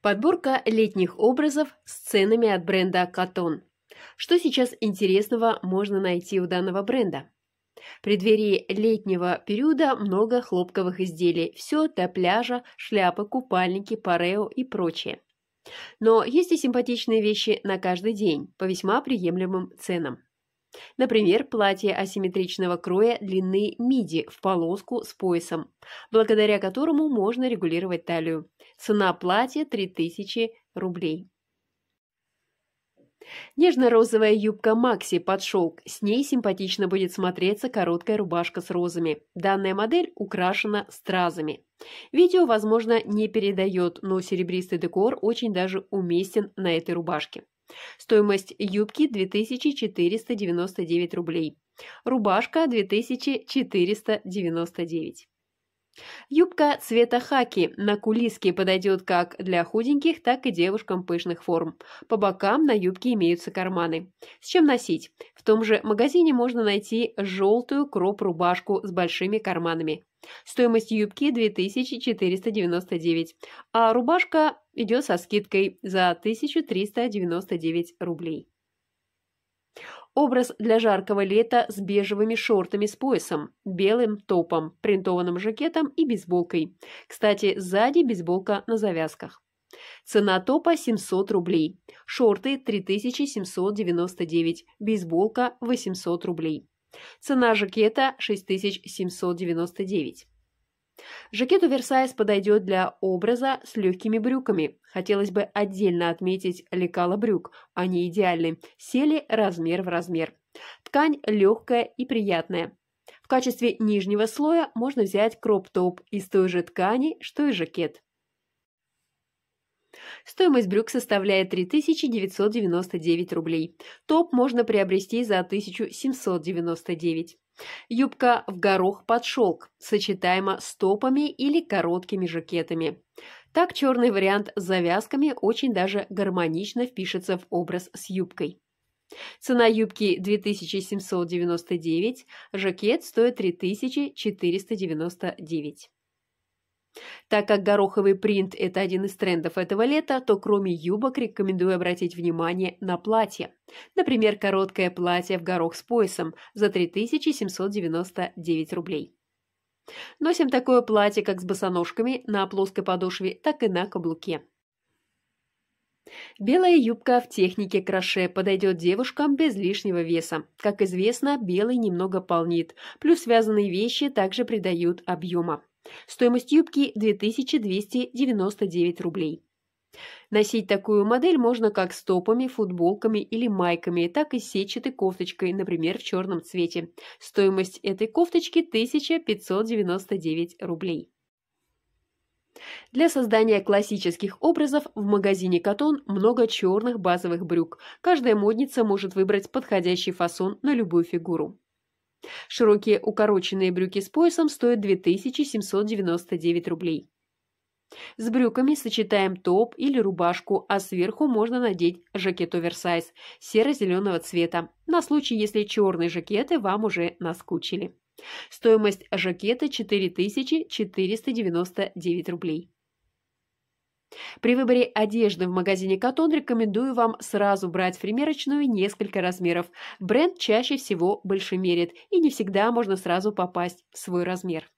Подборка летних образов с ценами от бренда «Катон». Что сейчас интересного можно найти у данного бренда? В преддверии летнего периода много хлопковых изделий. Все для пляжа, шляпы, купальники, парео и прочее. Но есть и симпатичные вещи на каждый день по весьма приемлемым ценам. Например, платье асимметричного кроя длины миди в полоску с поясом, благодаря которому можно регулировать талию. Цена платья 3000 рублей. Нежно-розовая юбка Макси под шелк. С ней симпатично будет смотреться короткая рубашка с розами. Данная модель украшена стразами. Видео, возможно, не передает, но серебристый декор очень даже уместен на этой рубашке. Стоимость юбки 2499 рублей. Рубашка 2499. Юбка цвета хаки на кулиске подойдет как для худеньких, так и девушкам пышных форм. По бокам на юбке имеются карманы. С чем носить? В том же магазине можно найти желтую кроп-рубашку с большими карманами. Стоимость юбки 2499, а рубашка идет со скидкой за 1399 рублей. Образ для жаркого лета с бежевыми шортами с поясом, белым топом, принтованным жакетом и бейсболкой. Кстати, сзади бейсболка на завязках. Цена топа 700 рублей, шорты 3799, бейсболка 800 рублей. Цена жакета 6799. Жакет оверсайз подойдет для образа с легкими брюками. Хотелось бы отдельно отметить лекало брюк. Они идеальны. Сели размер в размер. Ткань легкая и приятная. В качестве нижнего слоя можно взять кроп-топ из той же ткани, что и жакет. Стоимость брюк составляет 3999 рублей. Топ можно приобрести за 1799. Юбка в горох под шелк, сочетаема с топами или короткими жакетами. Так черный вариант с завязками очень даже гармонично впишется в образ с юбкой. Цена юбки 2799, жакет стоит 3499. Так как гороховый принт – это один из трендов этого лета, то кроме юбок рекомендую обратить внимание на платья. Например, короткое платье в горох с поясом за 3799 рублей. Носим такое платье как с босоножками на плоской подошве, так и на каблуке. Белая юбка в технике кроше подойдет девушкам без лишнего веса. Как известно, белый немного полнит, плюс связанные вещи также придают объема. Стоимость юбки 2299 рублей. Носить такую модель можно как с топами, футболками или майками, так и с сетчатой кофточкой, например, в черном цвете. Стоимость этой кофточки 1599 рублей. Для создания классических образов в магазине «Катон» много черных базовых брюк. Каждая модница может выбрать подходящий фасон на любую фигуру. Широкие укороченные брюки с поясом стоят 2799 рублей. С брюками сочетаем топ или рубашку, а сверху можно надеть жакет оверсайз серо-зеленого цвета, на случай, если черные жакеты вам уже наскучили. Стоимость жакета 4499 рублей. При выборе одежды в магазине «Катон» рекомендую вам сразу брать в примерочную несколько размеров. Бренд чаще всего мерит и не всегда можно сразу попасть в свой размер.